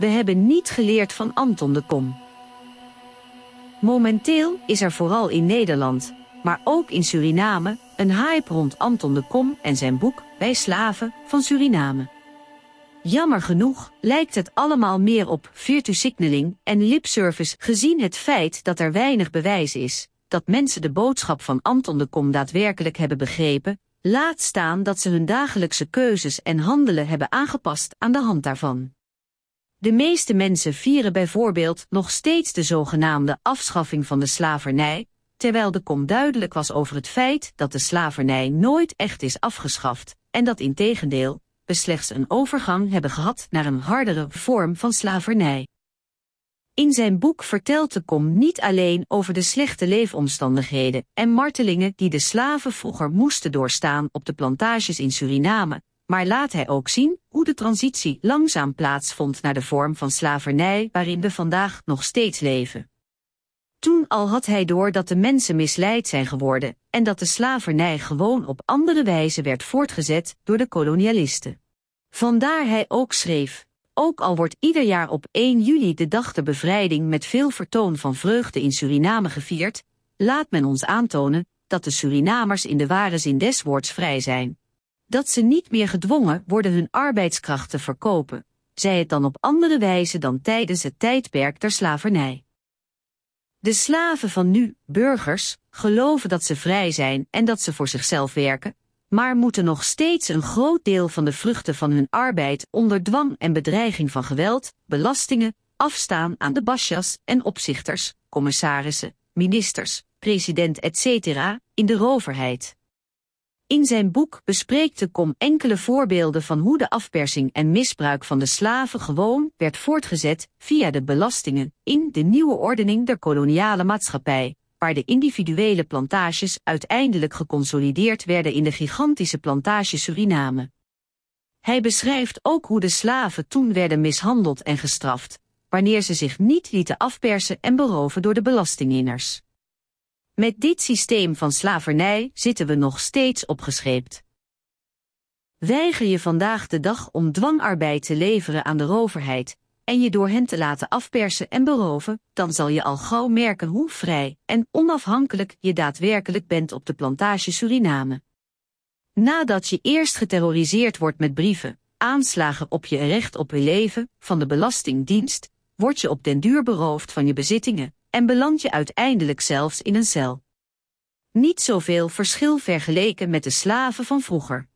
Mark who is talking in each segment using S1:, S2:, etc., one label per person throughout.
S1: We hebben niet geleerd van Anton de Kom. Momenteel is er vooral in Nederland, maar ook in Suriname, een hype rond Anton de Kom en zijn boek Wij Slaven van Suriname. Jammer genoeg lijkt het allemaal meer op virtue signaling en lipservice gezien het feit dat er weinig bewijs is dat mensen de boodschap van Anton de Kom daadwerkelijk hebben begrepen, laat staan dat ze hun dagelijkse keuzes en handelen hebben aangepast aan de hand daarvan. De meeste mensen vieren bijvoorbeeld nog steeds de zogenaamde afschaffing van de slavernij, terwijl de kom duidelijk was over het feit dat de slavernij nooit echt is afgeschaft en dat tegendeel we slechts een overgang hebben gehad naar een hardere vorm van slavernij. In zijn boek vertelt de kom niet alleen over de slechte leefomstandigheden en martelingen die de slaven vroeger moesten doorstaan op de plantages in Suriname, maar laat hij ook zien hoe de transitie langzaam plaatsvond naar de vorm van slavernij waarin we vandaag nog steeds leven. Toen al had hij door dat de mensen misleid zijn geworden en dat de slavernij gewoon op andere wijze werd voortgezet door de kolonialisten. Vandaar hij ook schreef, ook al wordt ieder jaar op 1 juli de dag der bevrijding met veel vertoon van vreugde in Suriname gevierd, laat men ons aantonen dat de Surinamers in de ware zin des woords vrij zijn dat ze niet meer gedwongen worden hun arbeidskracht te verkopen, zij het dan op andere wijze dan tijdens het tijdperk der slavernij. De slaven van nu, burgers, geloven dat ze vrij zijn en dat ze voor zichzelf werken, maar moeten nog steeds een groot deel van de vruchten van hun arbeid onder dwang en bedreiging van geweld, belastingen, afstaan aan de basjas en opzichters, commissarissen, ministers, president etc. in de roverheid. In zijn boek bespreekt de Kom enkele voorbeelden van hoe de afpersing en misbruik van de slaven gewoon werd voortgezet via de belastingen in de nieuwe ordening der koloniale maatschappij, waar de individuele plantages uiteindelijk geconsolideerd werden in de gigantische plantage Suriname. Hij beschrijft ook hoe de slaven toen werden mishandeld en gestraft, wanneer ze zich niet lieten afpersen en beroven door de belastinginners. Met dit systeem van slavernij zitten we nog steeds opgescheept. Weiger je vandaag de dag om dwangarbeid te leveren aan de overheid en je door hen te laten afpersen en beroven, dan zal je al gauw merken hoe vrij en onafhankelijk je daadwerkelijk bent op de plantage Suriname. Nadat je eerst geterroriseerd wordt met brieven, aanslagen op je recht op je leven, van de Belastingdienst, word je op den duur beroofd van je bezittingen, en beland je uiteindelijk zelfs in een cel. Niet zoveel verschil vergeleken met de slaven van vroeger.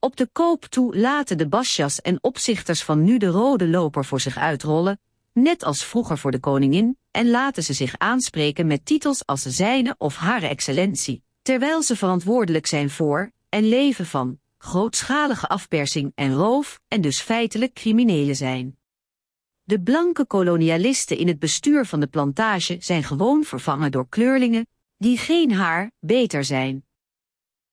S1: Op de koop toe laten de basjas en opzichters van nu de rode loper voor zich uitrollen, net als vroeger voor de koningin, en laten ze zich aanspreken met titels als zijne of hare excellentie, terwijl ze verantwoordelijk zijn voor en leven van grootschalige afpersing en roof en dus feitelijk criminelen zijn. De blanke kolonialisten in het bestuur van de plantage zijn gewoon vervangen door kleurlingen die geen haar beter zijn.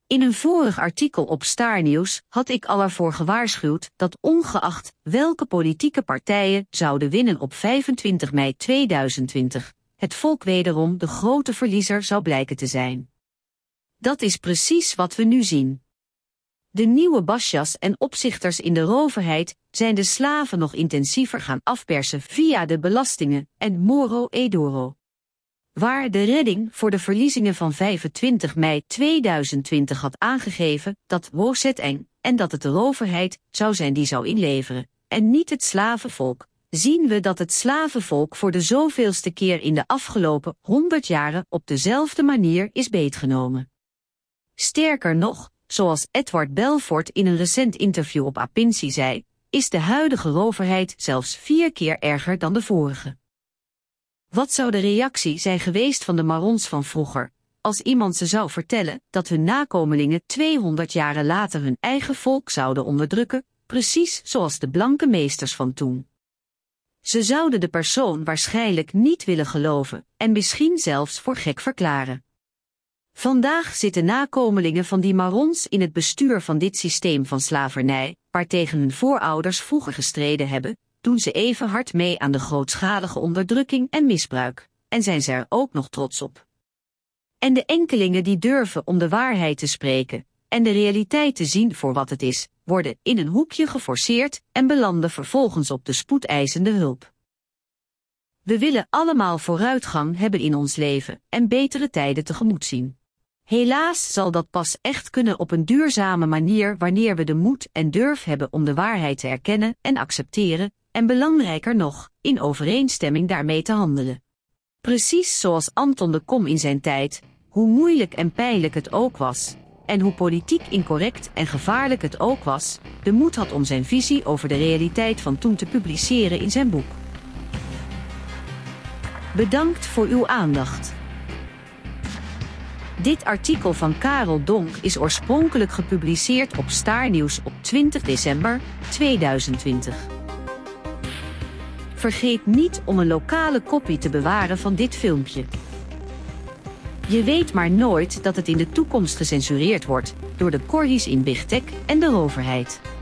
S1: In een vorig artikel op Star News had ik al ervoor gewaarschuwd dat ongeacht welke politieke partijen zouden winnen op 25 mei 2020, het volk wederom de grote verliezer zou blijken te zijn. Dat is precies wat we nu zien de nieuwe basjas en opzichters in de roverheid zijn de slaven nog intensiever gaan afpersen via de belastingen en moro edoro. Waar de redding voor de verliezingen van 25 mei 2020 had aangegeven dat Wozet eng en dat het de roverheid zou zijn die zou inleveren, en niet het slavenvolk, zien we dat het slavenvolk voor de zoveelste keer in de afgelopen 100 jaren op dezelfde manier is beetgenomen. Sterker nog, Zoals Edward Belfort in een recent interview op Apinsi zei, is de huidige overheid zelfs vier keer erger dan de vorige. Wat zou de reactie zijn geweest van de marons van vroeger, als iemand ze zou vertellen dat hun nakomelingen 200 jaren later hun eigen volk zouden onderdrukken, precies zoals de blanke meesters van toen? Ze zouden de persoon waarschijnlijk niet willen geloven en misschien zelfs voor gek verklaren. Vandaag zitten nakomelingen van die marons in het bestuur van dit systeem van slavernij, waartegen hun voorouders vroeger gestreden hebben, doen ze even hard mee aan de grootschalige onderdrukking en misbruik, en zijn ze er ook nog trots op. En de enkelingen die durven om de waarheid te spreken en de realiteit te zien voor wat het is, worden in een hoekje geforceerd en belanden vervolgens op de spoedeisende hulp. We willen allemaal vooruitgang hebben in ons leven en betere tijden tegemoet zien. Helaas zal dat pas echt kunnen op een duurzame manier wanneer we de moed en durf hebben om de waarheid te erkennen en accepteren, en belangrijker nog, in overeenstemming daarmee te handelen. Precies zoals Anton de Kom in zijn tijd, hoe moeilijk en pijnlijk het ook was, en hoe politiek incorrect en gevaarlijk het ook was, de moed had om zijn visie over de realiteit van toen te publiceren in zijn boek. Bedankt voor uw aandacht. Dit artikel van Karel Donk is oorspronkelijk gepubliceerd op Staarnieuws op 20 december 2020. Vergeet niet om een lokale kopie te bewaren van dit filmpje. Je weet maar nooit dat het in de toekomst gecensureerd wordt door de corgis in Big Tech en de overheid.